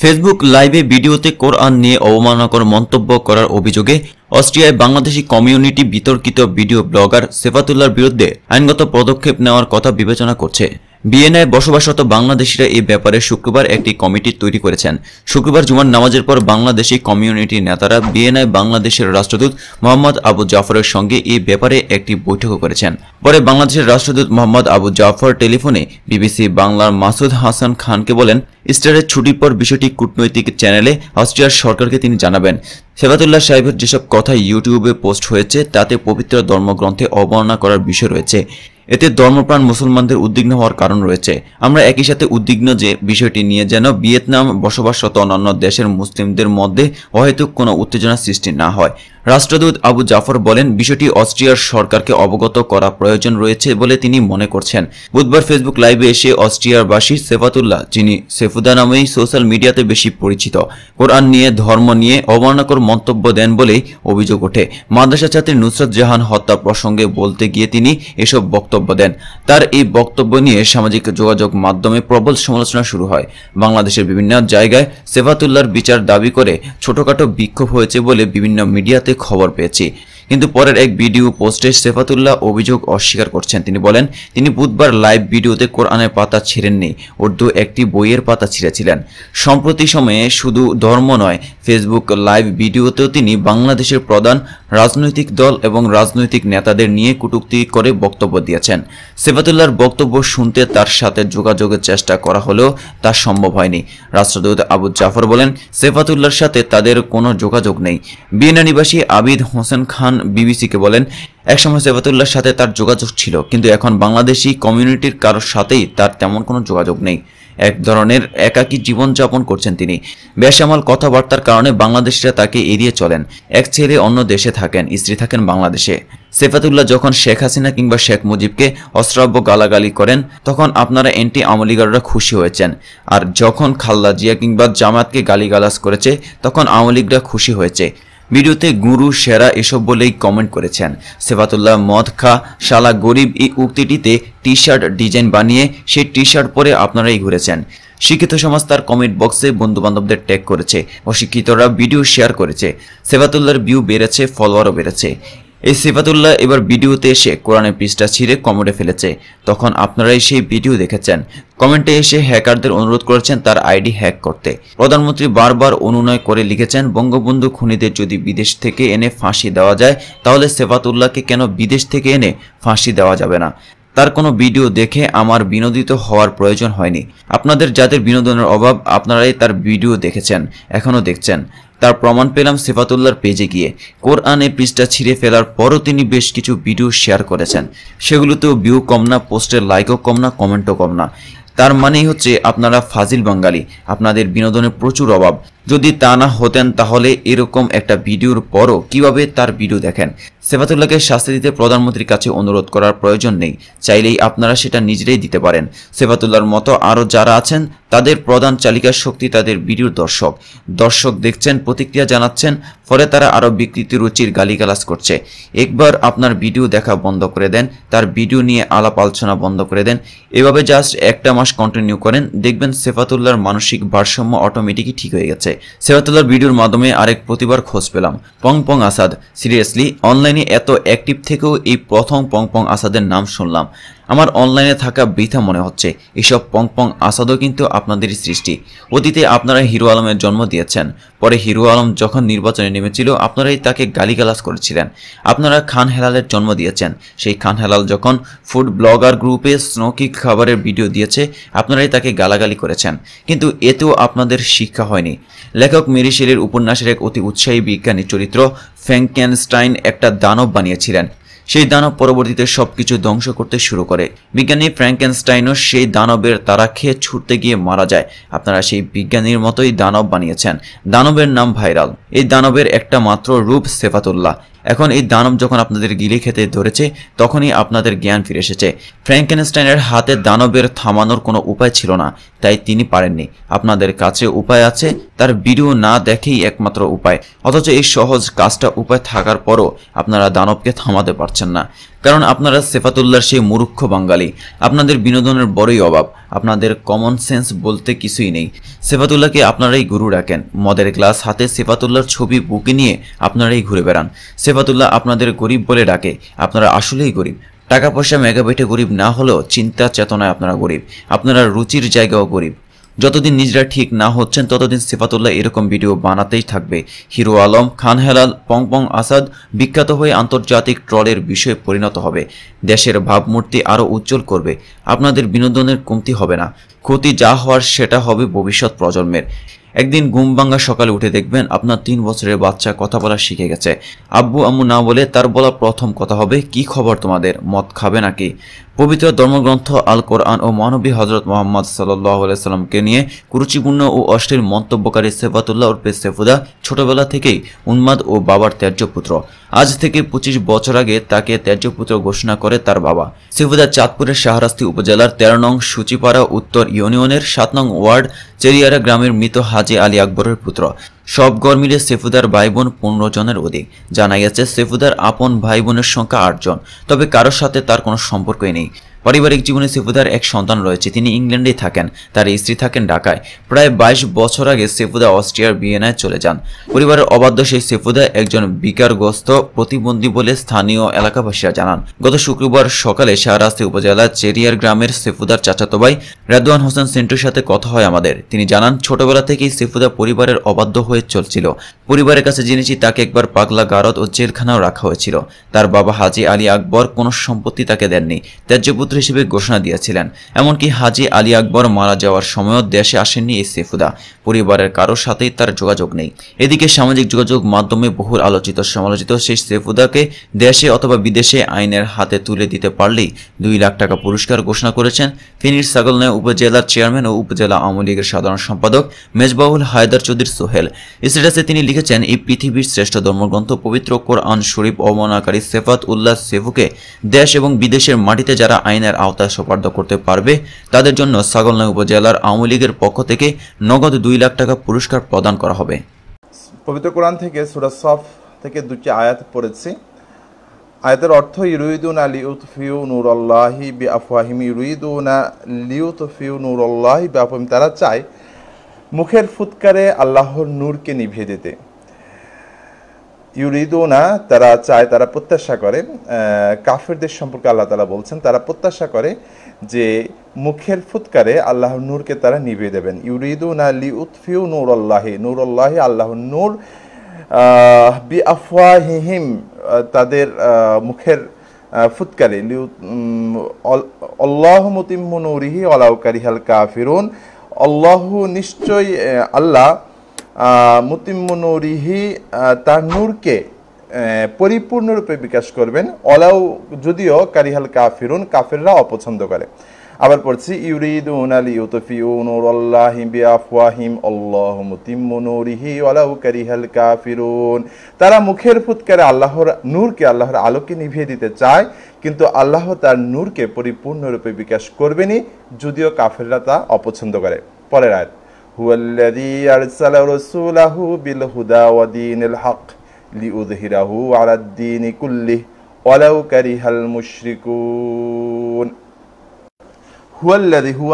Facebook লাইভে ভিডিওতে কোরআন নিয়ে অবমাননাকর মন্তব্য করার অভিযোগে অস্ট্রিয়ায় বাংলাদেশি কমিউনিটি বিতর্কিত ভিডিও ব্লগার সেফাতুল্লার বিরুদ্ধে আইনগত পদক্ষেপ নেওয়ার কথা বিবেচনা করছে বিয়েনায় বসবাসরত বাংলাদেশিরা এ ব্যাপারে শুক্রবার একটি কমিটি তৈরি করেছেন শুক্রবার জুমার নামাজের পর বাংলাদেশি কমিউনিটি নেতারা বিএনআই বাংলাদেশের রাষ্ট্রদূত মোহাম্মদ আবু জাফরের সঙ্গে এ ব্যাপারে একটি বৈঠকও করেছেন পরে বাংলাদেশের রাষ্ট্রদূত মোহাম্মদ আবু জাফর টেলিফোনে বিবিসি বাংলার মাসুদ হাসান খানকে বলেন ইস্টারের ছুটির পর বিষয়টি কূটনৈতিক চ্যানেলে অস্ট্রিয়ার সরকারকে তিনি জানাবেন সেবাতুল্লাহ সাহেবের যেসব কথা ইউটিউবে পোস্ট হয়েছে তাতে পবিত্র ধর্মগ্রন্থে অবমাননা করার বিষয় রয়েছে এতে ধর্মপ্রাণ মুসলমানদের উদ্বিগ্ন হওয়ার কারণ রয়েছে আমরা একই সাথে উদ্বিগ্ন যে বিষয়টি নিয়ে যেন ভিয়েতনাম বসবাসরত অন্যান্য দেশের মুসলিমদের মধ্যে অহেতুক কোনো উত্তেজনা সৃষ্টি না হয় রাষ্ট্রদূত আবু জাফর বলেন বিষয়টি অস্ট্রিয়ার সরকারকে অবগত করা প্রয়োজন রয়েছে বলে তিনি মনে করছেন বুধবার ফেসবুক লাইভে এসে অস্ট্রিয়ার বাসী সেফাতুল্লাহ যিনি সেফুদা নামেই সোশ্যাল মিডিয়াতে বেশি পরিচিত কোরআন নিয়ে ধর্ম নিয়ে অবর্ণাকর মন্তব্য দেন বলেই অভিযোগ ওঠে মাদ্রাসা ছাত্রী নুসরত জাহান হত্যা প্রসঙ্গে বলতে গিয়ে তিনি এসব বক্তব্য বক্তব্য দেন তার এই বক্তব্য নিয়ে সামাজিক যোগাযোগ মাধ্যমে প্রবল সমালোচনা শুরু হয় বাংলাদেশের বিভিন্ন জায়গায় সেফাতুল্লার বিচার দাবি করে ছোটখাটো বিক্ষোভ হয়েছে বলে বিভিন্ন মিডিয়াতে খবর পেয়েছি কিন্তু পরের এক ভিডিও পোস্টে সেফাতুল্লাহ অভিযোগ অস্বীকার করছেন তিনি বলেন তিনি বুধবার লাইভ ভিডিওতে কোরআনের পাতা ছিঁড়েননি উর্দু একটি বইয়ের পাতা ছিঁড়েছিলেন সম্প্রতি সময়ে শুধু ধর্ম নয় ফেসবুক লাইভ ভিডিওতেও তিনি বাংলাদেশের প্রধান রাজনৈতিক দল এবং রাজনৈতিক নেতাদের নিয়ে কটুক্তি করে বক্তব্য দিয়েছেন সেফাতুল্লাহর বক্তব্য শুনতে তার সাথে যোগাযোগের চেষ্টা করা হলেও তা সম্ভব হয়নি রাষ্ট্রদূত আবু জাফর বলেন সেফাতুল্লাহর সাথে তাদের কোনো যোগাযোগ নেই বিএনআ নিবাসী আবিদ হোসেন খান বিবিসিকে বলেন একসময় সেফাতুল্লাহর সাথে তার যোগাযোগ ছিল কিন্তু এখন বাংলাদেশি কমিউনিটির কারোর সাথেই তার তেমন কোনো যোগাযোগ নেই এক ধরনের একাকী জীবনযাপন করছেন তিনি বেসামাল কথাবার্তার কারণে বাংলাদেশিরা তাকে এড়িয়ে চলেন এক ছেলে অন্য দেশে থাকেন স্ত্রী থাকেন বাংলাদেশে সেফাতুল্লাহ যখন শেখ হাসিনা কিংবা শেখ মুজিবকে অশ্রাব্য গালাগালি করেন তখন আপনারা এন্টি আমলিগাররা খুশি হয়েছেন আর যখন খাল্লা জিয়া কিংবা জামাতকে গালিগালাজ করেছে তখন আমলিগরা খুশি হয়েছে ভিডিওতে গুরু সেরা এসব বলেই কমেন্ট করেছেন সেফাতুল্লাহ মদ খা শালা গরিব এই উক্তিটিতে টি শার্ট ডিজাইন বানিয়ে সেই টি শার্ট পরে আপনারাই ঘুরেছেন শিক্ষিত সমাজ তার কমেন্ট বক্সে বন্ধুবান্ধবদের ট্যাগ করেছে অশিক্ষিতরা ভিডিও শেয়ার করেছে সেবাতুল্লার ভিউ বেড়েছে ফলোয়ারও বেড়েছে এই সিফাতুল্লাহ এবার ভিডিওতে এসে কোরআনের পৃষ্ঠা ছিঁড়ে কমেন্টে ফেলেছে তখন আপনারাই সেই ভিডিও দেখেছেন কমেন্টে এসে হ্যাকারদের অনুরোধ করেছেন তার আইডি হ্যাক করতে প্রধানমন্ত্রী বারবার অনুনয় করে লিখেছেন বঙ্গবন্ধু খুনিদের যদি বিদেশ থেকে এনে ফাঁসি দেওয়া যায় তাহলে সেফাতুল্লাহকে কেন বিদেশ থেকে এনে ফাঁসি দেওয়া যাবে না তার কোনো ভিডিও দেখে আমার বিনোদিত হওয়ার প্রয়োজন হয়নি আপনাদের যাদের বিনোদনের অভাব আপনারাই তার ভিডিও দেখেছেন এখনও দেখছেন তার প্রমাণ পেলাম সেফাতুল্লার পেজে গিয়ে কোরআনে পৃষ্ঠা ছিঁড়ে ফেলার পরও তিনি বেশ কিছু ভিডিও শেয়ার করেছেন সেগুলোতেও ভিউ কম না পোস্টের লাইকও কম না কমেন্টও কম না তার মানেই হচ্ছে আপনারা ফাজিল বাঙালি আপনাদের বিনোদনের প্রচুর অভাব যদি তা না হতেন তাহলে এরকম একটা ভিডিওর পরও কিভাবে তার ভিডিও দেখেন সেফাতুল্লাহকে শাস্তি দিতে প্রধানমন্ত্রীর কাছে অনুরোধ করার প্রয়োজন নেই চাইলেই আপনারা সেটা নিজেরাই দিতে পারেন সেফাতুল্লার মতো আরও যারা আছেন তাদের প্রধান চালিকার শক্তি তাদের ভিডিওর দর্শক দর্শক দেখছেন প্রতিক্রিয়া জানাচ্ছেন ফলে তারা আরও বিকৃতি রুচির গালিগালাজ করছে একবার আপনার ভিডিও দেখা বন্ধ করে দেন তার ভিডিও নিয়ে আলাপ আলোচনা বন্ধ করে দেন এভাবে জাস্ট একটা মাস কন্টিনিউ করেন দেখবেন সেফাতুল্লার মানসিক ভারসাম্য অটোমেটিকই ঠিক হয়ে গেছে সেবাতলার ভিডিওর মাধ্যমে আরেক প্রতিবার খোঁজ পেলাম পং পং আসাদ সিরিয়াসলি অনলাইনে এত অ্যাক্টিভ থেকেও এই প্রথম পং পং আসাদের নাম শুনলাম আমার অনলাইনে থাকা বৃথা মনে হচ্ছে এসব পং পং আসাদও কিন্তু আপনাদেরই সৃষ্টি অতীতে আপনারা হিরো আলমের জন্ম দিয়েছেন পরে হিরো আলম যখন নির্বাচনে নেমেছিল আপনারাই তাকে গালিগালাজ করেছিলেন আপনারা খান হেলালের জন্ম দিয়েছেন সেই খান হেলাল যখন ফুড ব্লগার গ্রুপে স্নোকি খাবারের ভিডিও দিয়েছে আপনারাই তাকে গালাগালি করেছেন কিন্তু এতেও আপনাদের শিক্ষা হয়নি লেখক মেরিশেলের উপন্যাসের এক অতি উৎসাহী বিজ্ঞানী চরিত্র ফ্যাঙ্কেনস্টাইন একটা দানব বানিয়েছিলেন সেই দানব পরবর্তীতে সবকিছু ধ্বংস করতে শুরু করে বিজ্ঞানী ফ্র্যাঙ্কেনস্টাইনও সেই দানবের তারা খেয়ে ছুটতে গিয়ে মারা যায় আপনারা সেই বিজ্ঞানীর মতোই দানব বানিয়েছেন দানবের নাম ভাইরাল এই দানবের একটা মাত্র রূপ সেফাতুল্লাহ এখন এই দানব যখন আপনাদের গিলে খেতে ধরেছে তখনই আপনাদের জ্ঞান ফিরে এসেছে ফ্র্যাঙ্কেনস্টাইনের হাতে দানবের থামানোর কোনো উপায় ছিল না তাই তিনি পারেননি আপনাদের কাছে উপায় আছে তার ভিডিও না দেখেই একমাত্র উপায় অথচ এই সহজ কাজটা উপায় থাকার পরও আপনারা দানবকে থামাতে পারছেন না কারণ আপনারা সেফাতুল্লার সেই মূর্খ বাঙালি আপনাদের বিনোদনের বড়ই অভাব আপনাদের কমন সেন্স বলতে কিছুই নেই সেফাতুল্লাহকে আপনারাই গুরু রাখেন মদের গ্লাস হাতে সেফাতুল্লার ছবি বুকে নিয়ে আপনারাই ঘুরে বেড়ান সেফা হেবাতুল্লাহ আপনাদের গরিব বলে ডাকে আপনারা আসলেই গরিব টাকা পয়সা মেগাবেটে গরিব না হলেও চিন্তা চেতনায় আপনারা গরিব আপনারা রুচির জায়গাও গরিব যতদিন নিজেরা ঠিক না হচ্ছেন ততদিন সিফাতুল্লাহ এরকম ভিডিও বানাতেই থাকবে হিরো আলম খান হেলাল পং পং আসাদ বিখ্যাত হয়ে আন্তর্জাতিক ট্রলের বিষয়ে পরিণত হবে দেশের ভাবমূর্তি আরও উজ্জ্বল করবে আপনাদের বিনোদনের কমতি হবে না ক্ষতি যা হওয়ার সেটা হবে ভবিষ্যৎ প্রজন্মের একদিন ঘুম ভাঙ্গা সকালে উঠে দেখবেন আপনার তিন বছরের বাচ্চা কথা বলা শিখে গেছে আব্বু আম্মু না বলে তার বলা প্রথম কথা হবে কি খবর তোমাদের মদ খাবে নাকি পবিত্র ধর্মগ্রন্থ আল কোরআন ও মানবী হজরত মোহাম্মদ সাল্লাইসাল্লামকে নিয়ে কুরুচিপূর্ণ ও অশ্লীল মন্তব্যকারী সেফাতুল্লাহ উর্ফে সেফুদা ছোটবেলা থেকেই উন্মাদ ও বাবার ত্যায্যপুত্র আজ থেকে পঁচিশ বছর আগে তাকে ত্যায্যপুত্র ঘোষণা করে তার বাবা সেফুদা চাঁদপুরের শাহরাস্তি উপজেলার তেরো নং সূচিপাড়া উত্তর ইউনিয়নের সাত নং ওয়ার্ড চেরিয়ারা গ্রামের মৃত হাজ হাজি আলী আকবরের পুত্র সব ঘর মিলে সেফুদার ভাই বোন পনেরো জনের অধিক জানা গেছে সেফুদার আপন ভাই বোনের সংখ্যা আটজন তবে কারোর সাথে তার কোনো সম্পর্কই নেই পারিবারিক জীবনে সেফুদার এক সন্তান রয়েছে তিনি ইংল্যান্ডে থাকেন তার স্ত্রী থাকেন ঢাকায় প্রায় বাইশ বছর আগে সেফুদা অস্ট্রিয়ার বিয়েনায় চলে যান পরিবারের অবাধ্য সেই সেফুদা একজন বিকারগ্রস্ত প্রতিবন্ধী বলে স্থানীয় এলাকাবাসীরা জানান গত শুক্রবার সকালে শাহরাস্তি উপজেলার চেরিয়ার গ্রামের সেফুদার চাচাতো ভাই রাদওয়ান হোসেন সেন্টুর সাথে কথা হয় আমাদের তিনি জানান ছোটবেলা থেকেই সেফুদা পরিবারের অবাধ্য হয়ে চলছিল পরিবারের কাছে জেনেছি তাকে একবার পাগলা গারদ ও জেলখানাও রাখা হয়েছিল তার বাবা হাজি আলী আকবর কোনো সম্পত্তি তাকে দেননি ত্যায্যপুত্র হিসেবে ঘোষণা দিয়েছিলেন এমনকি হাজি আলী আকবর মারা যাওয়ার সময়ও দেশে আসেননি এই সেফুদা পরিবারের কারোর সাথেই তার যোগাযোগ নেই এদিকে সামাজিক যোগাযোগ মাধ্যমে বহুল আলোচিত সমালোচিত সেই সেফুদাকে দেশে অথবা বিদেশে আইনের হাতে তুলে দিতে পারলেই দুই লাখ টাকা পুরস্কার ঘোষণা করেছেন ফেনীর সাগলনায় উপজেলার চেয়ারম্যান ও উপজেলা আওয়ামী লীগের সাধারণ সম্পাদক মেজবাহুল হায়দার চৌধুরী সোহেল স্ট্যাটাসে তিনি লিখেছেন এই পৃথিবীর শ্রেষ্ঠ ধর্মগ্রন্থ পবিত্র কোরআন শরীফ অবমাননাকারী সেফাত উল্লাহ সেফুকে দেশ এবং বিদেশের মাটিতে যারা আইন আইনের আওতায় সোপার্দ করতে পারবে তাদের জন্য সাগলনা উপজেলার আওয়ামী লীগের পক্ষ থেকে নগদ দুই লাখ টাকা পুরস্কার প্রদান করা হবে পবিত্র কোরআন থেকে সুরাসফ থেকে দুটি আয়াত পড়েছি আয়াতের অর্থ ইরুইদুন আলী উতফিউ নুরল্লাহি বি ইরুইদুনা লিউতফিউ নুরল্লাহি তারা চায় মুখের ফুৎকারে আল্লাহর নূরকে নিভিয়ে দিতে না তারা চায় তারা প্রত্যাশা করে কাফেরদের সম্পর্কে আল্লাহ তালা বলছেন তারা প্রত্যাশা করে যে মুখের ফুৎকারে আল্লাহ নূরকে তারা নিভিয়ে দেবেন না লি উৎফিউ নূর আল্লাহি নূর আল্লাহি আল্লাহ নূর বি আফওয়াহিহিম তাদের মুখের ফুৎকারে অল্লাহ মুতিম্মু নূরিহি অলাউকারি হাল কাফিরুন অল্লাহ নিশ্চয়ই আল্লাহ মুতিমনুরিহি তার নূরকে পরিপূর্ণরূপে বিকাশ করবেন অলাউ যদিও কারিহাল কাফিরুন কাফিররা অপছন্দ করে আবার পড়ছি ইউরিদ ইউরিদুন আলী ইউতফিউনুরাল্লাহিম বিআফওয়াহিম আল্লাহু মুতিম্মু নূরিহি ওয়ালাউ কারিহাল কাফিরুন তারা মুখের ফুৎকারে আল্লাহর নূরকে আল্লাহর আলোকে নিভিয়ে দিতে চায় কিন্তু আল্লাহ তার নূরকে পরিপূর্ণরূপে বিকাশ করবেনই যদিও কাফেররা তা অপছন্দ করে পরের আয়াত هو الذي أرسل رسوله بالهدى ودين الحق لأظهره على الدين كله ولو كره المشركون هو الذي هو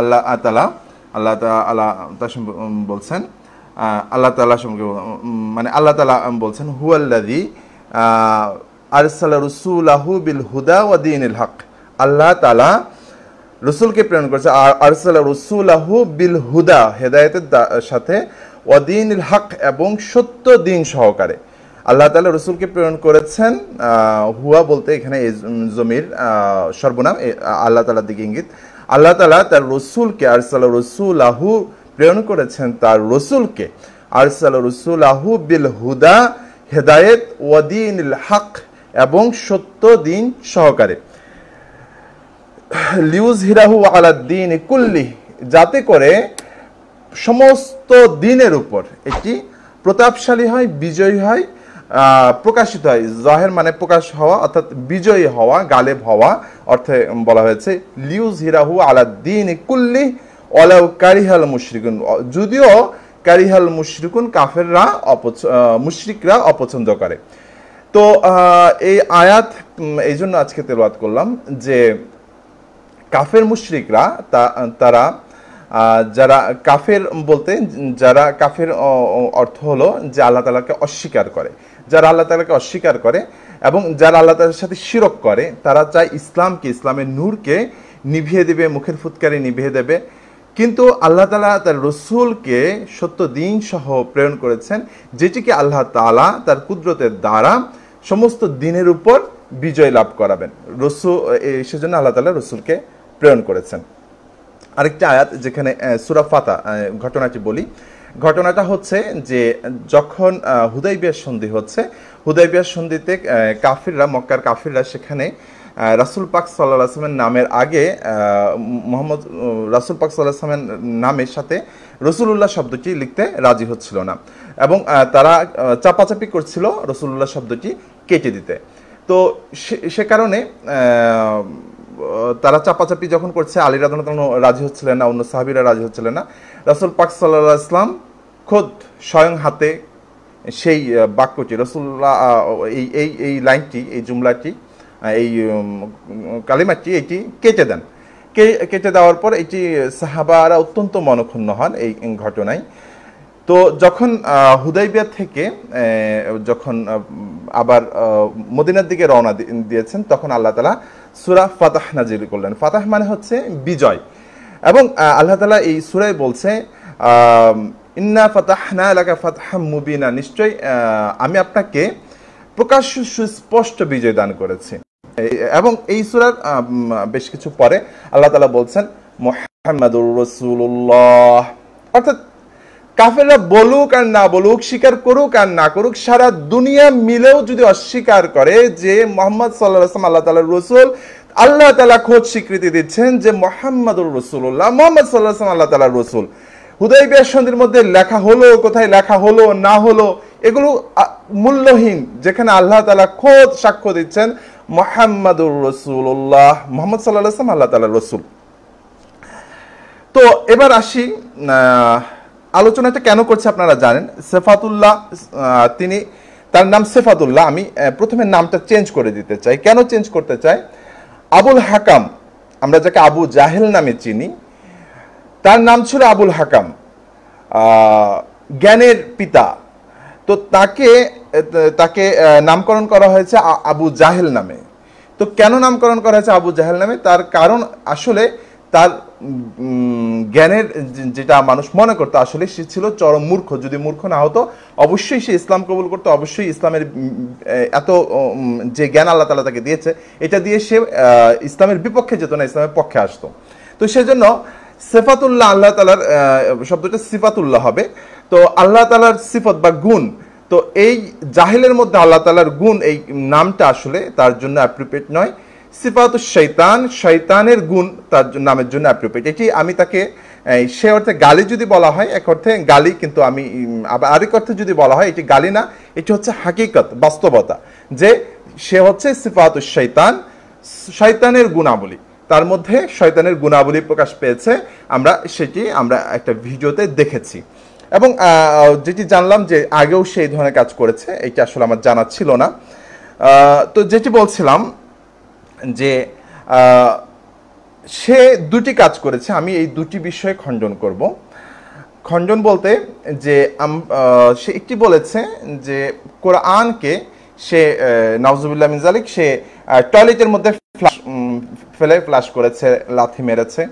الله تعالى আল্লাহ আল্লাহ الله تعالى আল্লাহ তাল্লাহ সম্পর্কে মানে আল্লাহ তালা বলছেন হুয়াল্লাদি আরসাল রসুল বিল হুদা ওয়াদিন হক আল্লাহ তালা রসুলকে প্রেরণ করেছে আর বিল হুদা হেদায়তের সাথে ওয়াদিন হক এবং সত্য দিন সহকারে আল্লাহ তালা রসুলকে প্রেরণ করেছেন হুয়া বলতে এখানে এই জমির সর্বনাম আল্লাহ তালার দিকে ইঙ্গিত আল্লাহ তালা তার রসুলকে আরসাল রসুল আহু প্রেরণ করেছেন তার রসুলকে আরসাল রসুল আহু বিল হুদা হেদায়েত ওয়াদিন হক এবং সত্য দিন সহকারে লিউজ হিরাহু আলাদ্দিন কুল্লি যাতে করে সমস্ত দিনের উপর একটি প্রতাপশালী হয় বিজয়ী হয় প্রকাশিত হয় জহের মানে প্রকাশ হওয়া অর্থাৎ বিজয়ী হওয়া গালেব হওয়া অর্থে বলা হয়েছে লিউজ হিরাহু আলাদ্দিন কুল্লি অলাউ কারিহাল মুশরিকুন যদিও কারিহাল মুশরিকুন কাফেররা অপছ মুশরিকরা অপছন্দ করে তো এই আয়াত এই জন্য আজকে তেলবাদ করলাম যে কাফের মুশরিকরা তারা যারা কাফের বলতে যারা কাফের অর্থ হলো যে আল্লাহ তালাকে অস্বীকার করে যারা আল্লাহ তালাকে অস্বীকার করে এবং যারা আল্লাহ তালার সাথে শিরক করে তারা চায় ইসলামকে ইসলামের নূরকে নিভিয়ে দেবে মুখের ফুৎকারে নিভিয়ে দেবে কিন্তু আল্লাহ তালা তার রসুলকে সত্য দিন সহ প্রেরণ করেছেন যেটিকে আল্লাহ তালা তার কুদরতের দ্বারা সমস্ত দিনের উপর বিজয় লাভ করাবেন রসুল সেজন্য আল্লাহ তালা রসুলকে প্রেরণ করেছেন আরেকটা আয়াত যেখানে সুরাফাতা ঘটনাটি বলি ঘটনাটা হচ্ছে যে যখন হুদাইবিয়ার সন্ধি হচ্ছে হুদাইবিয়ার সন্ধিতে কাফিররা মক্কার কাফিররা সেখানে রাসুল পাক সাল্লাহ আসলামের নামের আগে মোহাম্মদ রাসুল পাক সাল্লাহ আসলামের নামের সাথে রসুলুল্লাহ শব্দটি লিখতে রাজি হচ্ছিল না এবং তারা চাপাচাপি করছিল রসুলুল্লাহ শব্দটি কেটে দিতে তো সে কারণে তারা চাপাচাপি যখন করছে আলী রাধন রাজি হচ্ছিলেন না অন্য সাহাবিরা রাজি হচ্ছিলেন না রাসুল পাক সাল্লা ইসলাম খোদ স্বয়ং হাতে সেই বাক্যটি রসুল্লাহ এই এই এই লাইনটি এই জুমলাটি এই কালিমাটি এটি কেটে দেন কেটে দেওয়ার পর এটি সাহাবারা অত্যন্ত মনক্ষুণ্ণ হন এই ঘটনায় তো যখন হুদাইবিয়া থেকে যখন আবার মদিনার দিকে রওনা দিয়েছেন তখন আল্লাহ তালা সুরা ফাতাহ নাজির করলেন ফাতাহ মানে হচ্ছে বিজয় এবং আল্লাহ তালা এই সুরায় বলছে ইন্না না এলাকা ফাতাহ মুবিনা নিশ্চয়ই আমি আপনাকে প্রকাশ্য সুস্পষ্ট বিজয় দান করেছি এবং এই সুরার বেশ কিছু পরে আল্লাহ তালা বলছেন মোহাম্মদুর রসুল্লাহ অর্থাৎ কাফেলা বলুক আর না বলুক স্বীকার করুক আর না করুক সারা দুনিয়া মিলেও যদি অস্বীকার করে যে মোহাম্মদ সাল্লাম আল্লাহ তালার রসুল আল্লাহ তালা খোঁজ স্বীকৃতি দিচ্ছেন যে মোহাম্মদুর রসুল্লাহ মোহাম্মদ সাল্লাহ আল্লাহ তালার রসুল হুদয় সন্ধির মধ্যে লেখা হলো কোথায় লেখা হলো না হলো এগুলো মূল্যহীন যেখানে আল্লাহ তালা খোঁজ সাক্ষ্য দিচ্ছেন মোহাম্মদুর রসুল্লাহ মোহাম্মদ সাল্লাহ আল্লাহ তালার রসুল তো এবার আসি আলোচনাটা কেন করছে আপনারা জানেন সেফাতুল্লাহ তিনি তার নাম সেফাতুল্লাহ আমি প্রথমে নামটা চেঞ্জ করে দিতে চাই কেন চেঞ্জ করতে চাই আবুল হাকাম আমরা যাকে আবু জাহেল নামে চিনি তার নাম ছিল আবুল হাকাম জ্ঞানের পিতা তো তাকে তাকে নামকরণ করা হয়েছে আবু জাহেল নামে তো কেন নামকরণ করা হয়েছে আবু জাহেল নামে তার কারণ আসলে তার জ্ঞানের যেটা মানুষ মনে করতো আসলে সে ছিল চরম মূর্খ যদি মূর্খ না হতো অবশ্যই সে ইসলাম কবুল করতো অবশ্যই ইসলামের এত যে জ্ঞান আল্লাহ তালা তাকে দিয়েছে এটা দিয়ে সে ইসলামের বিপক্ষে যেত না ইসলামের পক্ষে আসতো তো সেজন্য সেফাতুল্লাহ আল্লাহ তালার শব্দটা সিফাতুল্লাহ হবে তো আল্লাহ তালার সিফত বা গুণ তো এই জাহেলের মধ্যে আল্লাহ তালার গুণ এই নামটা আসলে তার জন্য অ্যাপ্রিপেট নয় সিফাত শৈতান শৈতানের গুণ তার নামের জন্য অ্যাপ্রোপ্রিয়েট এটি আমি তাকে সে অর্থে গালি যদি বলা হয় এক অর্থে গালি কিন্তু আমি আবার আরেক অর্থে যদি বলা হয় এটি গালি না এটি হচ্ছে হাকিকত বাস্তবতা যে সে হচ্ছে সিফাত শৈতান শৈতানের গুণাবলী তার মধ্যে শয়তানের গুণাবলী প্রকাশ পেয়েছে আমরা সেটি আমরা একটা ভিডিওতে দেখেছি এবং যেটি জানলাম যে আগেও সেই ধরনের কাজ করেছে এটি আসলে আমার জানা ছিল না তো যেটি বলছিলাম যে সে দুটি কাজ করেছে আমি এই দুটি বিষয়ে খণ্ডন করব খণ্ডন বলতে যে সে একটি বলেছে যে কোরআনকে সে নওয়াজুবুল্লাহ মিনজালিক সে টয়লেটের মধ্যে ফ্লাশ ফেলে ফ্লাশ করেছে লাথি মেরেছে